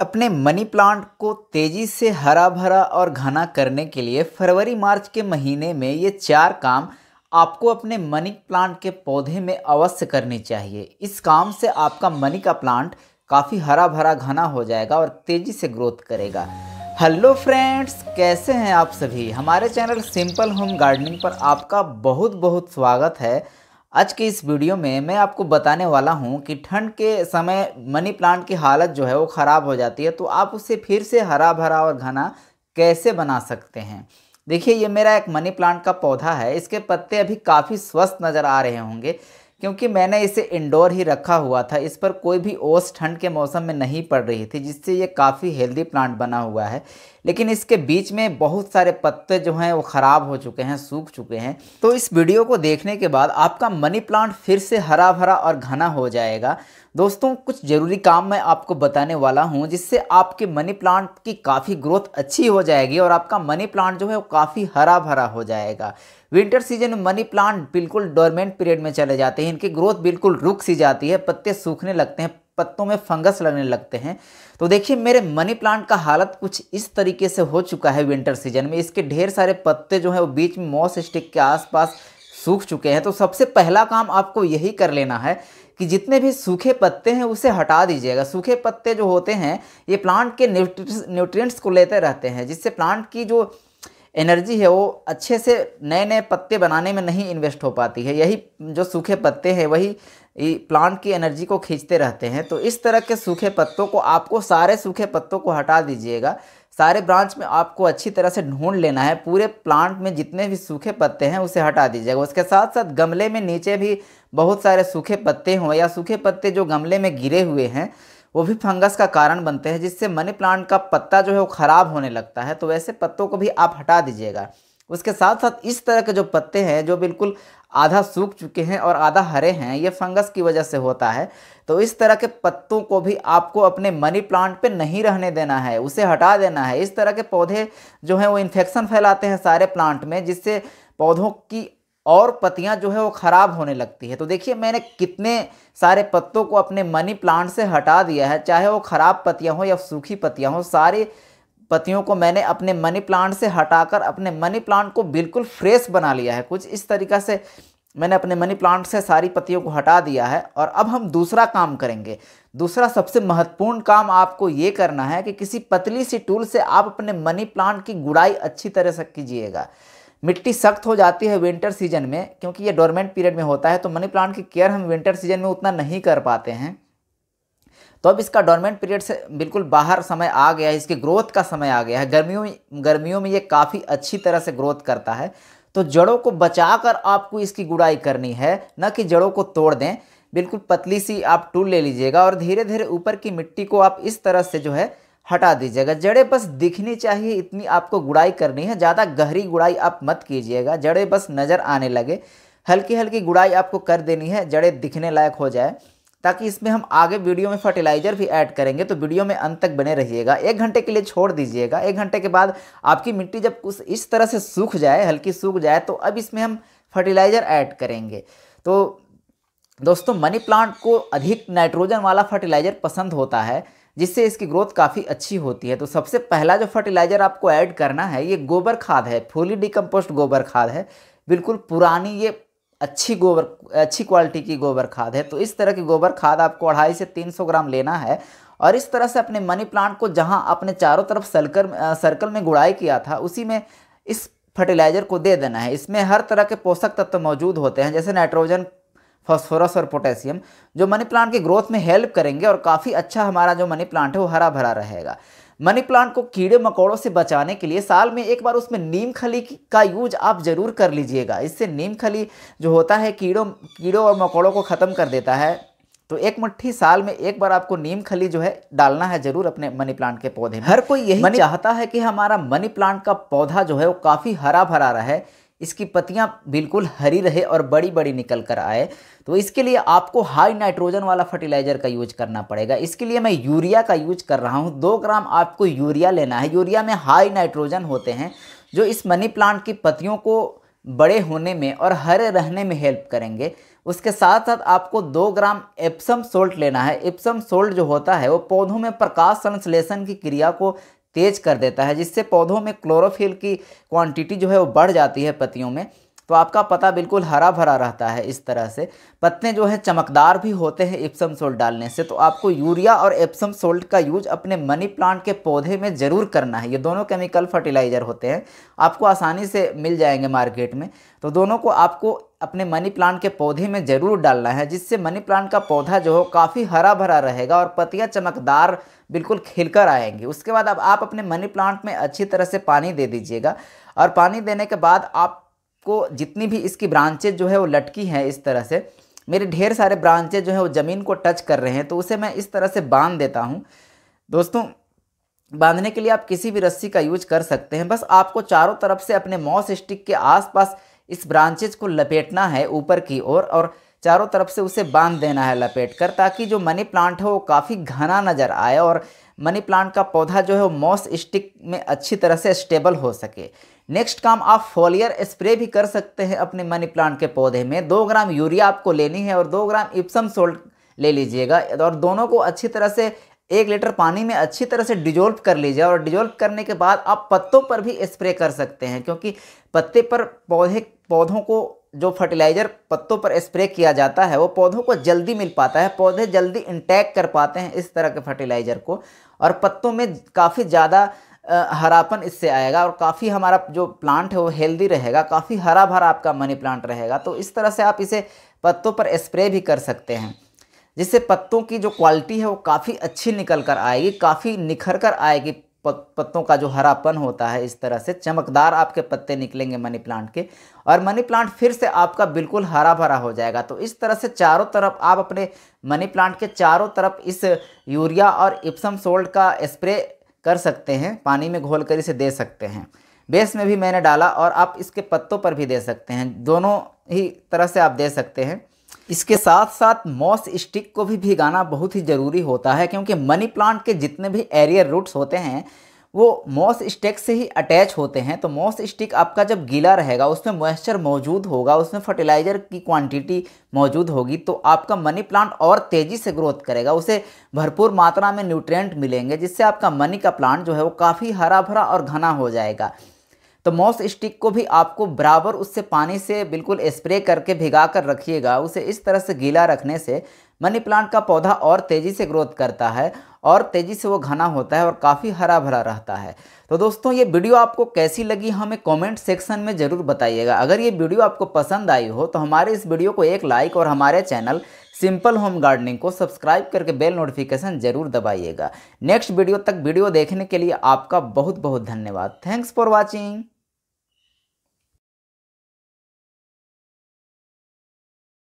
अपने money plant को तेज़ी से हरा भरा और घना करने के लिए फरवरी मार्च के महीने में ये चार काम आपको अपने मनी प्लांट के पौधे में अवश्य करनी चाहिए इस काम से आपका मनी का प्लांट काफ़ी हरा भरा घना हो जाएगा और तेज़ी से ग्रोथ करेगा हेलो फ्रेंड्स कैसे हैं आप सभी हमारे चैनल सिंपल होम गार्डनिंग पर आपका बहुत बहुत स्वागत है आज की इस वीडियो में मैं आपको बताने वाला हूं कि ठंड के समय मनी प्लांट की हालत जो है वो ख़राब हो जाती है तो आप उसे फिर से हरा भरा और घना कैसे बना सकते हैं देखिए ये मेरा एक मनी प्लांट का पौधा है इसके पत्ते अभी काफ़ी स्वस्थ नज़र आ रहे होंगे क्योंकि मैंने इसे इंडोर ही रखा हुआ था इस पर कोई भी ओस ठंड के मौसम में नहीं पड़ रही थी जिससे ये काफ़ी हेल्दी प्लांट बना हुआ है लेकिन इसके बीच में बहुत सारे पत्ते जो हैं वो ख़राब हो चुके हैं सूख चुके हैं तो इस वीडियो को देखने के बाद आपका मनी प्लांट फिर से हरा भरा और घना हो जाएगा दोस्तों कुछ ज़रूरी काम मैं आपको बताने वाला हूँ जिससे आपके मनी प्लांट की काफ़ी ग्रोथ अच्छी हो जाएगी और आपका मनी प्लांट जो है वो काफ़ी हरा भरा हो जाएगा विंटर सीजन में मनी प्लांट बिल्कुल डोरमेंट पीरियड में चले जाते हैं इनकी ग्रोथ बिल्कुल रुक सी जाती है पत्ते सूखने लगते हैं पत्तों में फंगस लगने लगते हैं तो देखिए मेरे मनी प्लांट का हालत कुछ इस तरीके से हो चुका है विंटर सीजन में इसके ढेर सारे पत्ते जो हैं वो बीच में मॉस स्टिक के आसपास सूख चुके हैं तो सबसे पहला काम आपको यही कर लेना है कि जितने भी सूखे पत्ते हैं उसे हटा दीजिएगा सूखे पत्ते जो होते हैं ये प्लांट के न्यूट्रिएंट्स को लेते रहते हैं जिससे प्लांट की जो एनर्जी है वो अच्छे से नए नए पत्ते बनाने में नहीं इन्वेस्ट हो पाती है यही जो सूखे पत्ते हैं वही प्लांट की एनर्जी को खींचते रहते हैं तो इस तरह के सूखे पत्तों को आपको सारे सूखे पत्तों को हटा दीजिएगा सारे ब्रांच में आपको अच्छी तरह से ढूंढ लेना है पूरे प्लांट में जितने भी सूखे पत्ते हैं उसे हटा दीजिएगा उसके साथ साथ गमले में नीचे भी बहुत सारे सूखे पत्ते हों या सूखे पत्ते जो गमले में गिरे हुए हैं वो भी फंगस का कारण बनते हैं जिससे मनी प्लांट का पत्ता जो है वो ख़राब होने लगता है तो वैसे पत्तों को भी आप हटा दीजिएगा उसके साथ साथ इस तरह के जो पत्ते हैं जो बिल्कुल आधा सूख चुके हैं और आधा हरे हैं ये फंगस की वजह से होता है तो इस तरह के पत्तों को भी आपको अपने मनी प्लांट पे नहीं रहने देना है उसे हटा देना है इस तरह के पौधे जो हैं वो इन्फेक्शन फैलाते हैं सारे प्लांट में जिससे पौधों की और पत्तियां जो है वो ख़राब होने लगती है तो देखिए मैंने कितने सारे पत्तों को अपने मनी प्लांट से हटा दिया है चाहे वो ख़राब पत्तियाँ हों या सूखी पत्तियाँ हों सारे पत्तियों को मैंने अपने मनी प्लांट से हटाकर अपने मनी प्लांट को बिल्कुल फ्रेश बना लिया है कुछ इस तरीका से मैंने अपने मनी प्लांट से सारी पत्तियों को हटा दिया है और अब हम दूसरा काम करेंगे दूसरा सबसे महत्वपूर्ण काम आपको ये करना है कि किसी पतली सी टूल से आप अपने मनी प्लांट की गुड़ाई अच्छी तरह से कीजिएगा मिट्टी सख्त हो जाती है विंटर सीजन में क्योंकि ये डोरमेंट पीरियड में होता है तो मनी प्लांट की केयर हम विंटर सीजन में उतना नहीं कर पाते हैं तो अब इसका डॉर्मेंट पीरियड से बिल्कुल बाहर समय आ गया है इसके ग्रोथ का समय आ गया है गर्मियों में गर्मियों में ये काफ़ी अच्छी तरह से ग्रोथ करता है तो जड़ों को बचाकर आपको इसकी गुड़ाई करनी है न कि जड़ों को तोड़ दें बिल्कुल पतली सी आप टूल ले लीजिएगा और धीरे धीरे ऊपर की मिट्टी को आप इस तरह से जो है हटा दीजिएगा जड़ें बस दिखनी चाहिए इतनी आपको गुड़ाई करनी है ज़्यादा गहरी गुड़ाई आप मत कीजिएगा जड़ें बस नज़र आने लगे हल्की हल्की गुड़ाई आपको कर देनी है जड़ें दिखने लायक हो जाए ताकि इसमें हम आगे वीडियो में फर्टिलाइजर भी ऐड करेंगे तो वीडियो में अंत तक बने रहिएगा एक घंटे के लिए छोड़ दीजिएगा एक घंटे के बाद आपकी मिट्टी जब कुछ इस तरह से सूख जाए हल्की सूख जाए तो अब इसमें हम फर्टिलाइज़र ऐड करेंगे तो दोस्तों मनी प्लांट को अधिक नाइट्रोजन वाला फर्टिलाइज़र पसंद होता है जिससे इसकी ग्रोथ काफ़ी अच्छी होती है तो सबसे पहला जो फर्टिलाइज़र आपको ऐड करना है ये गोबर खाद है फूली डिकम्पोस्ट गोबर खाद है बिल्कुल पुरानी ये अच्छी गोबर अच्छी क्वालिटी की गोबर खाद है तो इस तरह की गोबर खाद आपको अढ़ाई से तीन सौ ग्राम लेना है और इस तरह से अपने मनी प्लांट को जहां अपने चारों तरफ सर्कल सर्कल में गुड़ाई किया था उसी में इस फर्टिलाइज़र को दे देना है इसमें हर तरह के पोषक तत्व मौजूद होते हैं जैसे नाइट्रोजन फॉस्फोरस और पोटेशियम जो मनी प्लांट की ग्रोथ में हेल्प करेंगे और काफ़ी अच्छा हमारा जो मनी प्लांट है वो हरा भरा रहेगा मनी प्लांट को कीड़े मकोड़ों से बचाने के लिए साल में एक बार उसमें नीम खली का यूज आप ज़रूर कर लीजिएगा इससे नीम खली जो होता है कीड़ों कीड़ों और मकोड़ों को ख़त्म कर देता है तो एक मुट्ठी साल में एक बार आपको नीम खली जो है डालना है जरूर अपने मनी प्लांट के पौधे में हर कोई यही मनी... चाहता है कि हमारा मनी प्लांट का पौधा जो है वो काफ़ी हरा भरा रहे इसकी पत्तियां बिल्कुल हरी रहे और बड़ी बड़ी निकल कर आए तो इसके लिए आपको हाई नाइट्रोजन वाला फर्टिलाइज़र का यूज करना पड़ेगा इसके लिए मैं यूरिया का यूज कर रहा हूँ दो ग्राम आपको यूरिया लेना है यूरिया में हाई नाइट्रोजन होते हैं जो इस मनी प्लांट की पत्तियों को बड़े होने में और हरे रहने में हेल्प करेंगे उसके साथ साथ आपको दो ग्राम एप्सम सोल्ट लेना है एप्सम सोल्ट जो होता है वो पौधों में प्रकाश संश्लेषण की क्रिया को तेज कर देता है जिससे पौधों में क्लोरोफिल की क्वांटिटी जो है वो बढ़ जाती है पत्तियों में तो आपका पता बिल्कुल हरा भरा रहता है इस तरह से पत्ते जो हैं चमकदार भी होते हैं इप्सम सोल्ट डालने से तो आपको यूरिया और एप्सम सोल्ट का यूज अपने मनी प्लांट के पौधे में ज़रूर करना है ये दोनों केमिकल फर्टिलाइज़र होते हैं आपको आसानी से मिल जाएंगे मार्केट में तो दोनों को आपको अपने मनी प्लांट के पौधे में ज़रूर डालना है जिससे मनी प्लांट का पौधा जो हो काफ़ी हरा भरा रहेगा और पत्तियाँ चमकदार बिल्कुल खिलकर आएंगी उसके बाद अब आप अपने मनी प्लांट में अच्छी तरह से पानी दे दीजिएगा और पानी देने के बाद आप इसको जितनी भी इसकी ब्रांचेज जो है वो लटकी हैं इस तरह से मेरे ढेर सारे ब्रांचेज जो है वो ज़मीन को टच कर रहे हैं तो उसे मैं इस तरह से बांध देता हूँ दोस्तों बांधने के लिए आप किसी भी रस्सी का यूज कर सकते हैं बस आपको चारों तरफ से अपने मॉस स्टिक के आसपास इस ब्रांचेज को लपेटना है ऊपर की ओर और, और चारों तरफ से उसे बांध देना है लपेट कर ताकि जो मनी प्लांट है वो काफ़ी घना नज़र आए और मनी प्लांट का पौधा जो है वो मॉस स्टिक में अच्छी तरह से स्टेबल हो सके नेक्स्ट काम आप फॉलियर स्प्रे भी कर सकते हैं अपने मनी प्लांट के पौधे में दो ग्राम यूरिया आपको लेनी है और दो ग्राम इप्सम सोल्ट ले लीजिएगा और दोनों को अच्छी तरह से एक लीटर पानी में अच्छी तरह से डिजोल्व कर लीजिए और डिजोल्व करने के बाद आप पत्तों पर भी स्प्रे कर सकते हैं क्योंकि पत्ते पर पौधे पौधों को जो फर्टिलाइज़र पत्तों पर स्प्रे किया जाता है वो पौधों को जल्दी मिल पाता है पौधे जल्दी इंटैक कर पाते हैं इस तरह के फर्टिलाइज़र को और पत्तों में काफ़ी ज़्यादा हरापन इससे आएगा और काफ़ी हमारा जो प्लांट है वो हेल्दी रहेगा काफ़ी हरा भरा आपका मनी प्लांट रहेगा तो इस तरह से आप इसे पत्तों पर स्प्रे भी कर सकते हैं जिससे पत्तों की जो क्वालिटी है वो काफ़ी अच्छी निकल कर आएगी काफ़ी निखर कर आएगी पत्तों का जो हरापन होता है इस तरह से चमकदार आपके पत्ते निकलेंगे मनी प्लांट के और मनी प्लांट फिर से आपका बिल्कुल हरा भरा हो जाएगा तो इस तरह से चारों तरफ आप अपने मनी प्लांट के चारों तरफ इस यूरिया और इप्सम सोल्ट का स्प्रे कर सकते हैं पानी में घोल कर इसे दे सकते हैं बेस में भी मैंने डाला और आप इसके पत्तों पर भी दे सकते हैं दोनों ही तरह से आप दे सकते हैं इसके साथ साथ मॉस स्टिक को भी भिगाना बहुत ही ज़रूरी होता है क्योंकि मनी प्लांट के जितने भी एरियर रूट्स होते हैं वो मॉस स्टिक से ही अटैच होते हैं तो मॉस स्टिक आपका जब गीला रहेगा उसमें मॉइस्चर मौजूद होगा उसमें फर्टिलाइज़र की क्वांटिटी मौजूद होगी तो आपका मनी प्लांट और तेज़ी से ग्रोथ करेगा उसे भरपूर मात्रा में न्यूट्रिएंट मिलेंगे जिससे आपका मनी का प्लांट जो है वो काफ़ी हरा भरा और घना हो जाएगा तो मॉस स्टिक को भी आपको बराबर उससे पानी से बिल्कुल स्प्रे करके भिगा कर रखिएगा उसे इस तरह से गीला रखने से मनी प्लांट का पौधा और तेज़ी से ग्रोथ करता है और तेज़ी से वो घना होता है और काफ़ी हरा भरा रहता है तो दोस्तों ये वीडियो आपको कैसी लगी हमें कमेंट सेक्शन में ज़रूर बताइएगा अगर ये वीडियो आपको पसंद आई हो तो हमारे इस वीडियो को एक लाइक और हमारे चैनल सिंपल होम गार्डनिंग को सब्सक्राइब करके बेल नोटिफिकेशन ज़रूर दबाइएगा नेक्स्ट वीडियो तक वीडियो देखने के लिए आपका बहुत बहुत धन्यवाद थैंक्स फॉर वॉचिंग